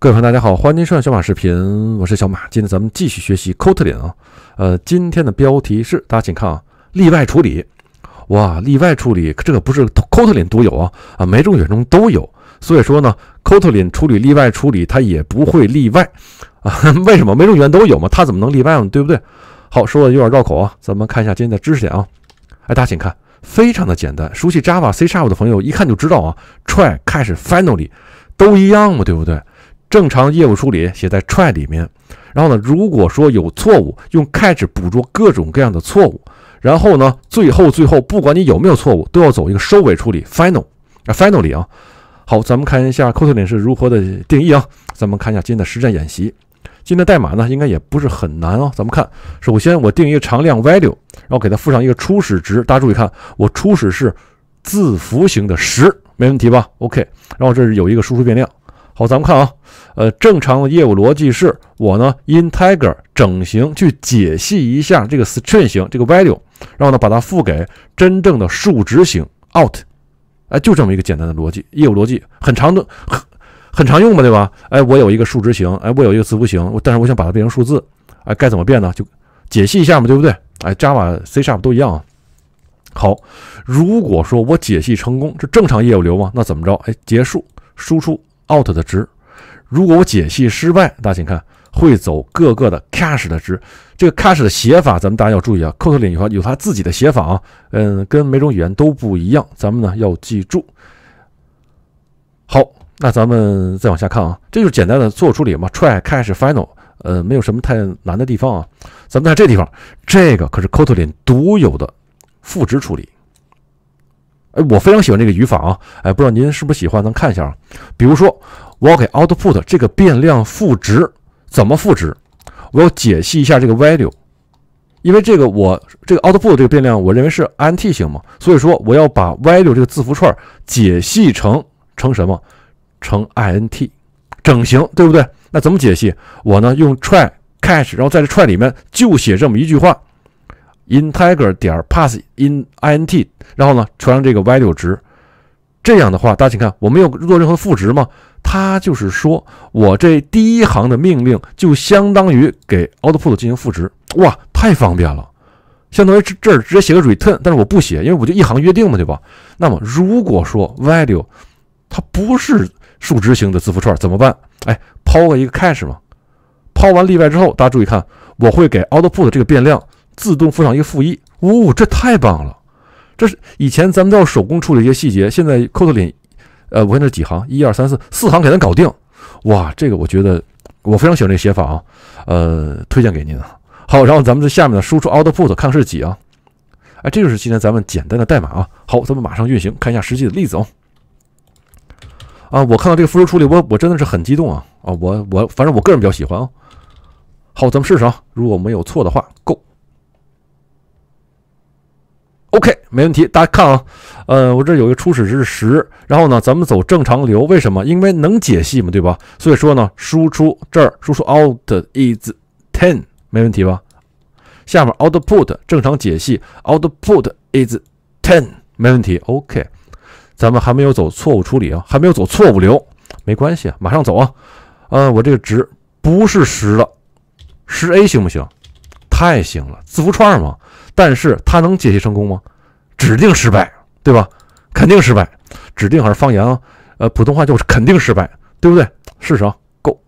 各位朋友，大家好，欢迎收看小马视频，我是小马。今天咱们继续学习 Kotlin 啊，呃，今天的标题是，大家请看啊，例外处理。哇，例外处理这可不是 Kotlin 独有啊，啊，每种语言中都有。所以说呢，Kotlin 处理例外处理，它也不会例外啊。为什么？每种语言都有嘛，它怎么能例外呢？对不对？好，说的有点绕口啊，咱们看一下今天的知识点啊。哎，大家请看，非常的简单，熟悉 Java、C、Sharp 的朋友一看就知道啊，try、catch、finally 都一样嘛，对不对？正常业务处理写在 try 里面，然后呢，如果说有错误，用 catch 捕捉各种各样的错误，然后呢，最后最后，不管你有没有错误，都要走一个收尾处理 final finally 啊。好，咱们看一下 Kotlin 是如何的定义啊。咱们看一下今天的实战演习，今天的代码呢应该也不是很难啊。咱们看，首先我定一个常量 value，然后给它附上一个初始值，大家注意看，我初始是字符型的十，没问题吧？OK，然后这是有一个输出变量。好，咱们看啊，呃，正常的业务逻辑是，我呢，in tiger 整形去解析一下这个 string 型这个 value，然后呢，把它赋给真正的数值型 out，哎，就这么一个简单的逻辑，业务逻辑很长的很很常用吧，对吧？哎，我有一个数值型，哎，我有一个字符型，但是我想把它变成数字，哎，该怎么变呢？就解析一下嘛，对不对？哎，Java、C sharp 都一样。啊。好，如果说我解析成功，这正常业务流嘛，那怎么着？哎，结束，输出。Out 的值，如果我解析失败，大家请看会走各个的 Cache 的值。这个 Cache 的写法，咱们大家要注意啊，Kotlin 有它有自己的写法啊，嗯，跟每种语言都不一样，咱们呢要记住。好，那咱们再往下看啊，这就是简单的做处理嘛。Try Cache Final，呃，没有什么太难的地方啊。咱们看这地方，这个可是 Kotlin 独有的赋值处理。哎，我非常喜欢这个语法啊！哎，不知道您是不是喜欢？咱看一下啊，比如说我要给 output 这个变量赋值，怎么赋值？我要解析一下这个 value，因为这个我这个 output 这个变量，我认为是 int 型嘛，所以说我要把 value 这个字符串解析成成什么？成 int 整型，对不对？那怎么解析？我呢用 try catch，然后在这 try 里面就写这么一句话。intiger 点 pass in int，然后呢传上这个 value 值。这样的话，大家请看，我没有做任何赋值嘛，它就是说我这第一行的命令就相当于给 output 进行赋值。哇，太方便了，相当于这这儿直接写个 return，但是我不写，因为我就一行约定嘛，对吧？那么如果说 value 它不是数值型的字符串，怎么办？哎，抛一个 c a s c h 嘛。抛完例外之后，大家注意看，我会给 output 这个变量。自动附上一个负一，呜，这太棒了！这是以前咱们都要手工处理一些细节，现在扣 o t l i n 呃，我看这几行，一二三四四行，给咱搞定。哇，这个我觉得我非常喜欢这写法啊，呃，推荐给您。好，然后咱们在下面呢输出 output 看是几啊？哎，这就是今天咱们简单的代码啊。好，咱们马上运行，看一下实际的例子哦。啊，我看到这个复值处理，我我真的是很激动啊啊，我我反正我个人比较喜欢啊。好，咱们试试啊，如果没有错的话，Go。OK，没问题。大家看啊，呃，我这有一个初始值是十，然后呢，咱们走正常流，为什么？因为能解析嘛，对吧？所以说呢，输出这儿输出 out is ten，没问题吧？下面 output 正常解析，output is ten，没问题。OK，咱们还没有走错误处理啊，还没有走错误流，没关系，马上走啊。呃，我这个值不是十了，十 a 行不行？太行了，字符串嘛。但是他能解析成功吗？指定失败，对吧？肯定失败。指定还是方言啊？呃，普通话就是肯定失败，对不对？试 g 够。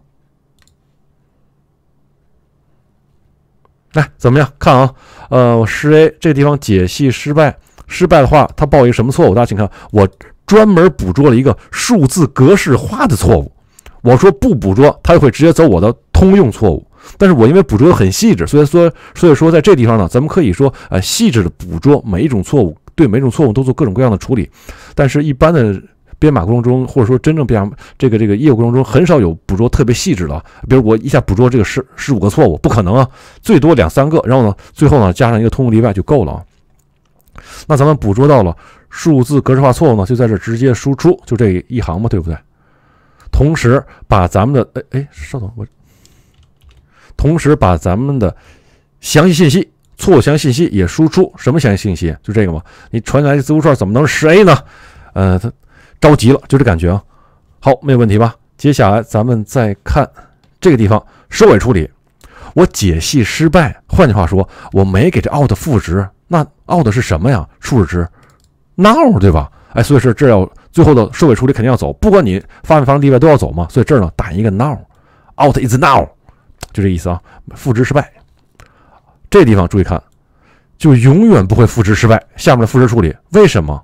来，怎么样？看啊，呃，我十 A 这地方解析失败，失败的话，它报一个什么错误？大家请看，我专门捕捉了一个数字格式化的错误。我说不捕捉，它就会直接走我的通用错误。但是我因为捕捉的很细致，所以说所以说在这地方呢，咱们可以说呃细致的捕捉每一种错误，对每种错误都做各种各样的处理。但是一般的编码过程中，或者说真正编码，这个这个业务过程中，很少有捕捉特别细致的。比如我一下捕捉这个十十五个错误，不可能啊，最多两三个。然后呢，最后呢加上一个通用例外就够了啊。那咱们捕捉到了数字格式化错误呢，就在这直接输出，就这一行嘛，对不对？同时把咱们的哎哎，稍等我。同时把咱们的详细信息、错详信息也输出。什么详细信息？就这个嘛。你传来的字符串怎么能是十 A 呢？呃，他着急了，就这感觉啊。好，没有问题吧？接下来咱们再看这个地方收尾处理。我解析失败，换句话说，我没给这 out 赋值。那 out 是什么呀？数值？Now，对吧？哎，所以说这要最后的收尾处理肯定要走，不管你发没发生例外都要走嘛。所以这儿呢，打一个 now，out is now。就这意思啊，赋值失败，这地方注意看，就永远不会赋值失败。下面的赋值处理为什么？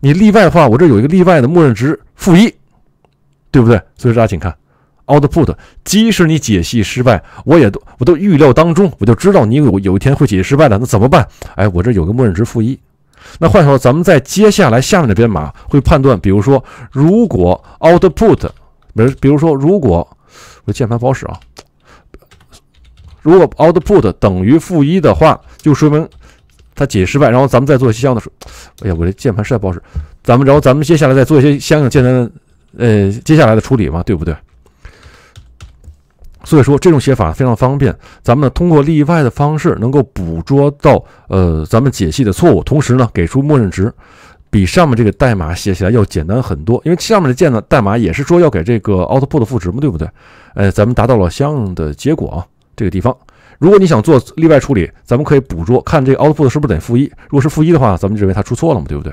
你例外化，我这有一个例外的默认值负一，对不对？所以大家请看，output 即使你解析失败，我也都我都预料当中，我就知道你有有一天会解析失败的，那怎么办？哎，我这有个默认值负一。那换句话说，咱们在接下来下面的编码会判断，比如说，如果 output 比，比如说如果我键盘不好使啊。如果 output 等于负一的话，就说明它解失败。然后咱们再做相的时哎呀，我这键盘实在不好使。咱们，然后咱们接下来再做一些相应的简单的呃接下来的处理嘛，对不对？所以说这种写法非常方便。咱们呢通过例外的方式能够捕捉到呃咱们解析的错误，同时呢给出默认值，比上面这个代码写起来要简单很多。因为上面的键呢代码也是说要给这个 output 赋值嘛，对不对？哎，咱们达到了相应的结果。这个地方，如果你想做例外处理，咱们可以捕捉看这个 output 是不是等于负一，如果是负一的话，咱们认为它出错了嘛，对不对？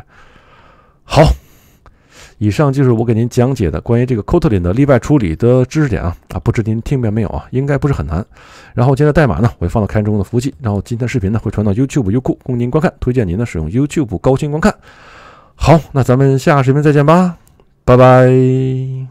好，以上就是我给您讲解的关于这个 Kotlin 的例外处理的知识点啊啊，不知您听明白没有啊？应该不是很难。然后今天的代码呢，我会放到开源中的服务器，然后今天视频呢会传到 YouTube、优酷供您观看，推荐您呢使用 YouTube 高清观看。好，那咱们下个视频再见吧，拜拜。